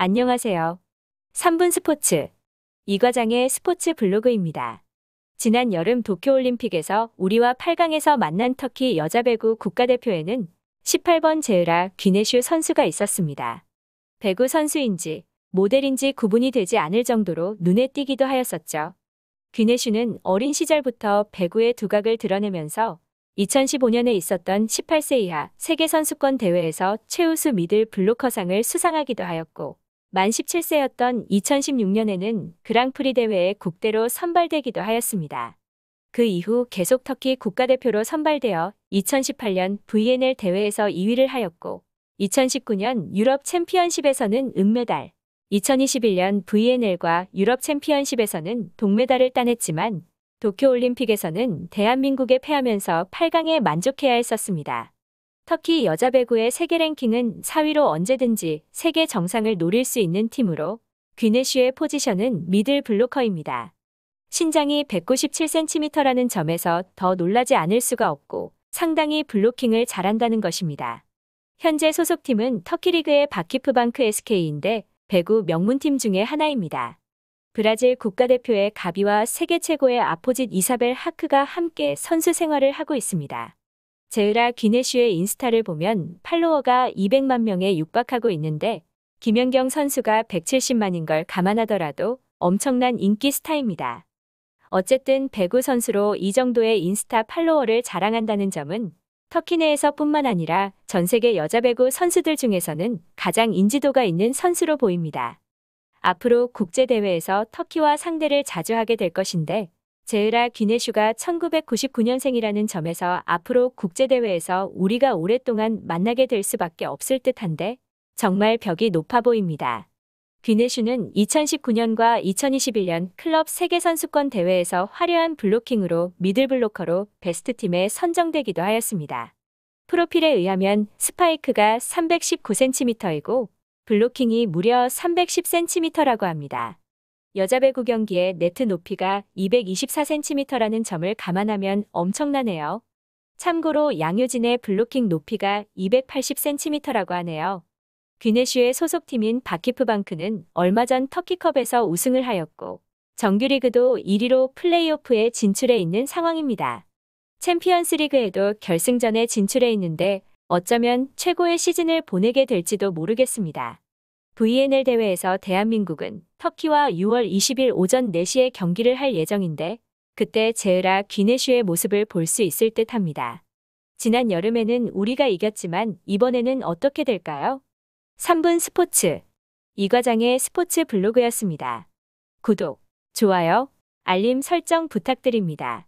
안녕하세요. 3분 스포츠 이 과장의 스포츠 블로그입니다. 지난 여름 도쿄올림픽에서 우리와 8강에서 만난 터키 여자 배구 국가대표에는 18번 제으라 귀네슈 선수가 있었습니다. 배구 선수인지 모델인지 구분이 되지 않을 정도로 눈에 띄기도 하였었죠. 귀네슈는 어린 시절부터 배구의 두각을 드러내면서 2015년에 있었던 18세 이하 세계선수권 대회에서 최우수 미들 블로커상을 수상하기도 하였고 만 17세였던 2016년에는 그랑프리 대회에 국대로 선발되기도 하였습니다. 그 이후 계속 터키 국가대표로 선발되어 2018년 VNL 대회에서 2위를 하였고 2019년 유럽 챔피언십에서는 은메달, 2021년 VNL과 유럽 챔피언십에서는 동메달을 따냈지만 도쿄올림픽에서는 대한민국에 패하면서 8강에 만족해야 했었습니다. 터키 여자 배구의 세계 랭킹은 4위로 언제든지 세계 정상을 노릴 수 있는 팀으로 귀네슈의 포지션은 미들 블로커입니다. 신장이 197cm라는 점에서 더 놀라지 않을 수가 없고 상당히 블로킹을 잘한다는 것입니다. 현재 소속팀은 터키리그의 바키프방크 SK인데 배구 명문팀 중에 하나입니다. 브라질 국가대표의 가비와 세계 최고의 아포짓 이사벨 하크가 함께 선수 생활을 하고 있습니다. 제으라 기네슈의 인스타를 보면 팔로워가 200만 명에 육박하고 있는데 김연경 선수가 170만인 걸 감안하더라도 엄청난 인기 스타입니다. 어쨌든 배구 선수로 이 정도의 인스타 팔로워를 자랑한다는 점은 터키 내에서 뿐만 아니라 전 세계 여자 배구 선수들 중에서는 가장 인지도가 있는 선수로 보입니다. 앞으로 국제대회에서 터키와 상대를 자주 하게 될 것인데 제으라 귀네슈가 1999년생이라는 점에서 앞으로 국제대회에서 우리가 오랫동안 만나게 될 수밖에 없을 듯한데 정말 벽이 높아 보입니다. 귀네슈는 2019년과 2021년 클럽 세계선수권 대회에서 화려한 블로킹으로 미들블로커로 베스트팀에 선정되기도 하였습니다. 프로필에 의하면 스파이크가 319cm이고 블로킹이 무려 310cm라고 합니다. 여자 배구 경기에 네트 높이가 224cm라는 점을 감안하면 엄청나네요. 참고로 양효진의 블로킹 높이가 280cm라고 하네요. 귀네슈의 소속팀인 바키프방크는 얼마 전 터키컵에서 우승을 하였고 정규리그도 1위로 플레이오프에 진출해 있는 상황입니다. 챔피언스리그에도 결승전에 진출해 있는데 어쩌면 최고의 시즌을 보내게 될지도 모르겠습니다. VNL 대회에서 대한민국은 터키와 6월 20일 오전 4시에 경기를 할 예정인데 그때 제으라 귀네슈의 모습을 볼 수 있을 듯 합니다. 지난 여름에는 우리가 이겼지만 이번에는 어떻게 될까요? 3분 스포츠 이과장의 스포츠 블로그였습니다. 구독, 좋아요, 알림 설정 부탁드립니다.